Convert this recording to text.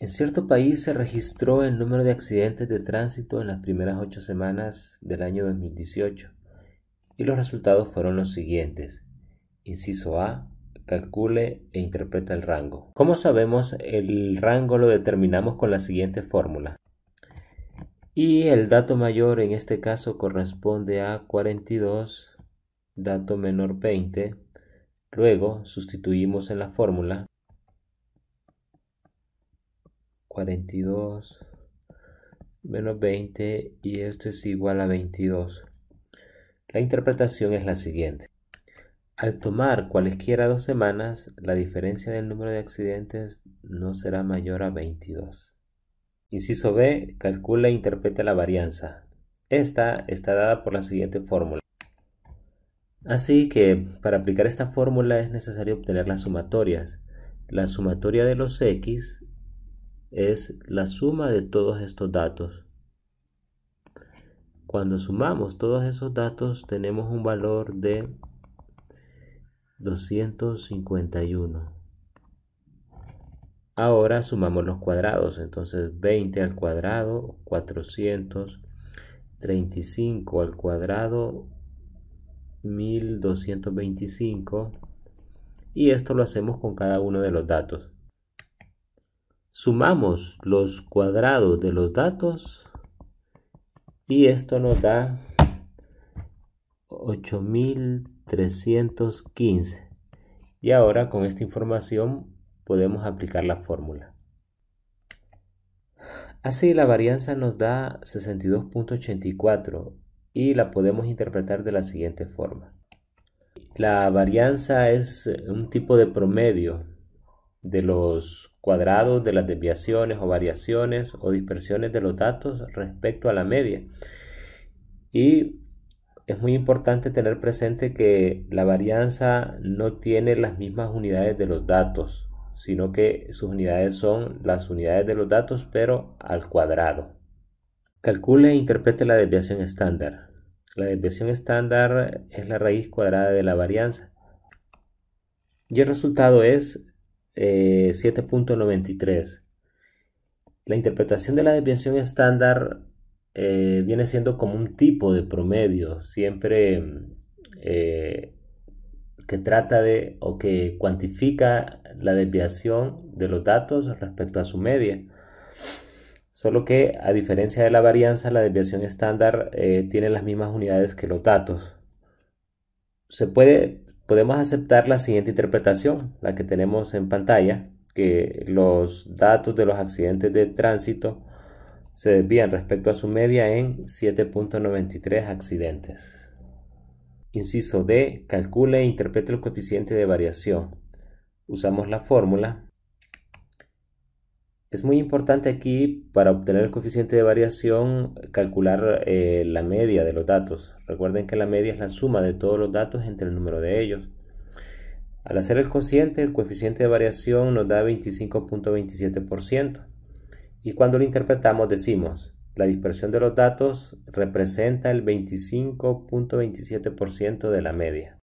En cierto país se registró el número de accidentes de tránsito en las primeras ocho semanas del año 2018 y los resultados fueron los siguientes. Inciso A. Calcule e interpreta el rango. Como sabemos, el rango lo determinamos con la siguiente fórmula. Y el dato mayor en este caso corresponde a 42, dato menor 20. Luego sustituimos en la fórmula 42 menos 20 y esto es igual a 22. La interpretación es la siguiente. Al tomar cualesquiera dos semanas, la diferencia del número de accidentes no será mayor a 22. Inciso B. Calcula e interpreta la varianza. Esta está dada por la siguiente fórmula. Así que para aplicar esta fórmula es necesario obtener las sumatorias. La sumatoria de los x es la suma de todos estos datos. Cuando sumamos todos esos datos tenemos un valor de 251. Ahora sumamos los cuadrados, entonces 20 al cuadrado, 435 al cuadrado, 1225. Y esto lo hacemos con cada uno de los datos. Sumamos los cuadrados de los datos y esto nos da 8315. Y ahora con esta información podemos aplicar la fórmula. Así la varianza nos da 62.84 y la podemos interpretar de la siguiente forma. La varianza es un tipo de promedio de los cuadrados de las desviaciones o variaciones o dispersiones de los datos respecto a la media. Y es muy importante tener presente que la varianza no tiene las mismas unidades de los datos, sino que sus unidades son las unidades de los datos pero al cuadrado. Calcule e interprete la desviación estándar. La desviación estándar es la raíz cuadrada de la varianza. Y el resultado es 7.93. Eh, la interpretación de la desviación estándar eh, viene siendo como un tipo de promedio, siempre eh, que trata de o que cuantifica la desviación de los datos respecto a su media. Solo que a diferencia de la varianza, la desviación estándar tiene las mismas unidades que los datos. Se puede podemos aceptar la siguiente interpretación, la que tenemos en pantalla, que los datos de los accidentes de tránsito se desvían respecto a su media en 7.93 accidentes. Inciso D. Calcule e interprete el coeficiente de variación. Usamos la fórmula es muy importante aquí para obtener el coeficiente de variación calcular eh, la media de los datos. Recuerden que la media es la suma de todos los datos entre el número de ellos. Al hacer el cociente, el coeficiente de variación nos da 25.27%. Y cuando lo interpretamos decimos, la dispersión de los datos representa el 25.27% de la media.